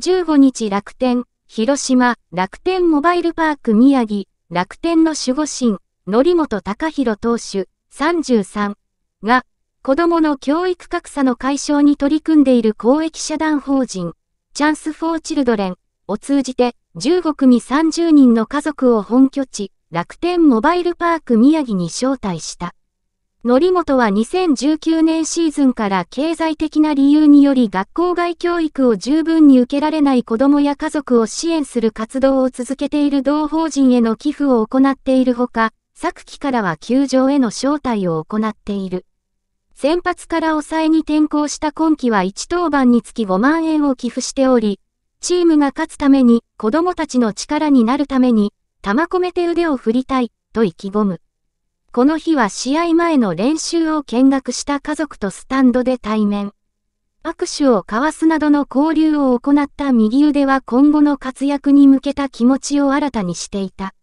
15日楽天、広島、楽天モバイルパーク宮城、楽天の守護神、則本隆弘投手、33が、子供の教育格差の解消に取り組んでいる公益社団法人、チャンスフォーチルドレンを通じて、15組30人の家族を本拠地、楽天モバイルパーク宮城に招待した。則本は2019年シーズンから経済的な理由により学校外教育を十分に受けられない子供や家族を支援する活動を続けている同法人への寄付を行っているほか、昨季からは球場への招待を行っている。先発から抑えに転向した今季は1登板につき5万円を寄付しており、チームが勝つために子供たちの力になるために、玉込めて腕を振りたい、と意気込む。この日は試合前の練習を見学した家族とスタンドで対面。握手を交わすなどの交流を行った右腕は今後の活躍に向けた気持ちを新たにしていた。